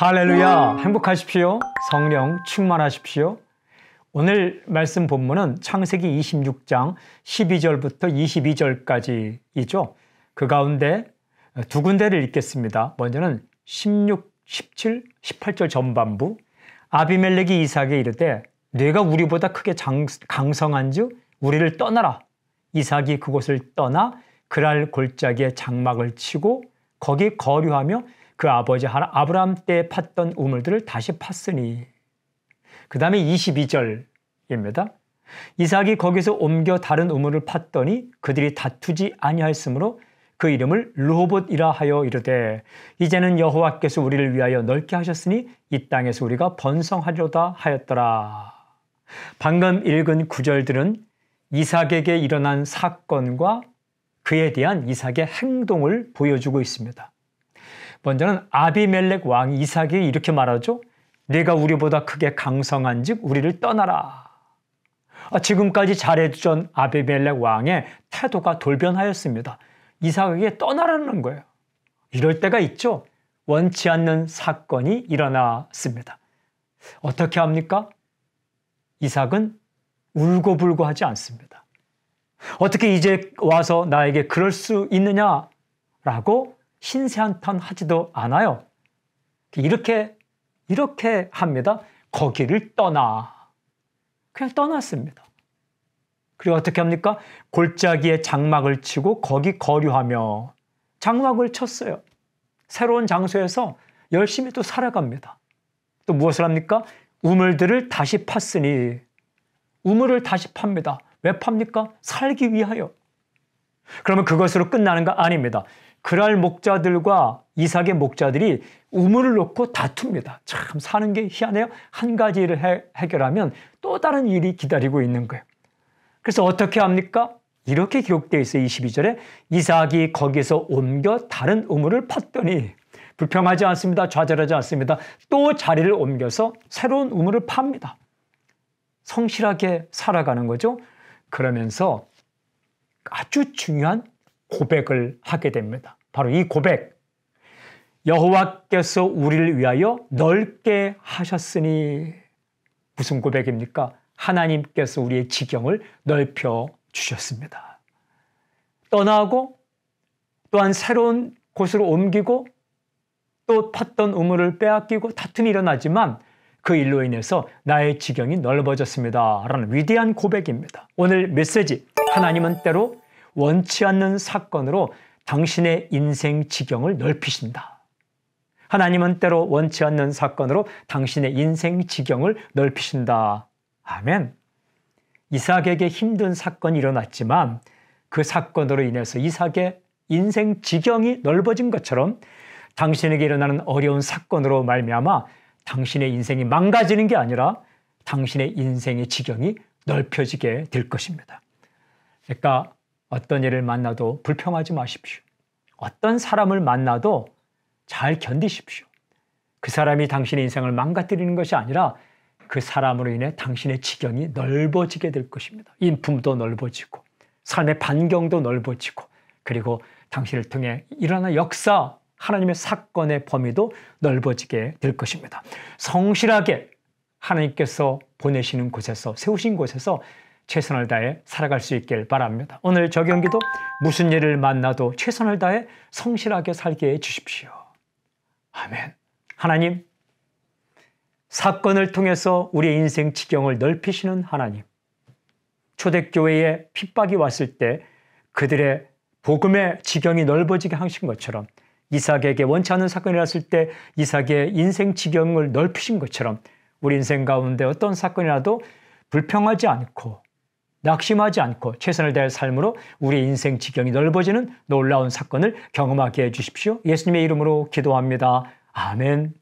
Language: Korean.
할렐루야! 행복하십시오. 성령 충만하십시오. 오늘 말씀 본문은 창세기 26장 12절부터 22절까지이죠. 그 가운데 두 군데를 읽겠습니다. 먼저는 16, 17, 18절 전반부. 아비멜렉이 이삭에 이르되 내가 우리보다 크게 강성한즉 우리를 떠나라. 이삭이 그곳을 떠나 그랄 골짜기에 장막을 치고 거기 거류하며 그 아버지 아브라함 때 팠던 우물들을 다시 팠으니 그 다음에 22절입니다. 이삭이 거기서 옮겨 다른 우물을 팠더니 그들이 다투지 아니하였으므로 그 이름을 로봇이라 하여 이르되 이제는 여호와께서 우리를 위하여 넓게 하셨으니 이 땅에서 우리가 번성하려다 하였더라. 방금 읽은 구절들은 이삭에게 일어난 사건과 그에 대한 이삭의 행동을 보여주고 있습니다. 먼저는 아비멜렉 왕이 이삭에게 이렇게 말하죠. 네가 우리보다 크게 강성한즉 우리를 떠나라. 아, 지금까지 잘해주던 아비멜렉 왕의 태도가 돌변하였습니다. 이삭에게 떠나라는 거예요. 이럴 때가 있죠. 원치 않는 사건이 일어났습니다. 어떻게 합니까? 이삭은 울고불고 하지 않습니다. 어떻게 이제 와서 나에게 그럴 수 있느냐라고 신세 한탄 하지도 않아요. 이렇게 이렇게 합니다. 거기를 떠나. 그냥 떠났습니다. 그리고 어떻게 합니까? 골짜기에 장막을 치고 거기 거류하며 장막을 쳤어요. 새로운 장소에서 열심히 또 살아갑니다. 또 무엇을 합니까? 우물들을 다시 팠으니 우물을 다시 팝니다. 왜 팝니까? 살기 위하여. 그러면 그것으로 끝나는 거 아닙니다. 그랄 목자들과 이삭의 목자들이 우물을 놓고 다툽니다. 참 사는 게 희한해요. 한 가지를 해, 해결하면 또 다른 일이 기다리고 있는 거예요. 그래서 어떻게 합니까? 이렇게 기록되어 있어요. 22절에 이삭이 거기서 옮겨 다른 우물을 팠더니 불평하지 않습니다. 좌절하지 않습니다. 또 자리를 옮겨서 새로운 우물을 팝니다. 성실하게 살아가는 거죠. 그러면서 아주 중요한 고백을 하게 됩니다. 바로 이 고백. 여호와께서 우리를 위하여 넓게 하셨으니 무슨 고백입니까? 하나님께서 우리의 지경을 넓혀 주셨습니다. 떠나고 또한 새로운 곳으로 옮기고 또 팠던 우물을 빼앗기고 다툼이 일어나지만 그 일로 인해서 나의 지경이 넓어졌습니다. 라는 위대한 고백입니다. 오늘 메시지. 하나님은 때로 원치 않는 사건으로 당신의 인생 지경을 넓히신다. 하나님은 때로 원치 않는 사건으로 당신의 인생 지경을 넓히신다. 아멘. 이삭에게 힘든 사건이 일어났지만 그 사건으로 인해서 이삭의 인생 지경이 넓어진 것처럼 당신에게 일어나는 어려운 사건으로 말미암아 당신의 인생이 망가지는 게 아니라 당신의 인생의 지경이 넓혀지게 될 것입니다. 그러니까 어떤 일을 만나도 불평하지 마십시오. 어떤 사람을 만나도 잘 견디십시오. 그 사람이 당신의 인생을 망가뜨리는 것이 아니라 그 사람으로 인해 당신의 지경이 넓어지게 될 것입니다. 인품도 넓어지고, 삶의 반경도 넓어지고, 그리고 당신을 통해 일어나는 역사, 하나님의 사건의 범위도 넓어지게 될 것입니다. 성실하게 하나님께서 보내시는 곳에서, 세우신 곳에서 최선을 다해 살아갈 수 있길 바랍니다. 오늘 저 경기도 무슨 일을 만나도 최선을 다해 성실하게 살게 해 주십시오. 아멘. 하나님, 사건을 통해서 우리의 인생 지경을 넓히시는 하나님, 초대교회에 핍박이 왔을 때 그들의 복음의 지경이 넓어지게 하신 것처럼 이삭에게 원치 않은 사건이 났을 때 이삭의 인생 지경을 넓히신 것처럼 우리 인생 가운데 어떤 사건이라도 불평하지 않고 낙심하지 않고 최선을 다할 삶으로 우리 인생 지경이 넓어지는 놀라운 사건을 경험하게 해주십시오. 예수님의 이름으로 기도합니다. 아멘.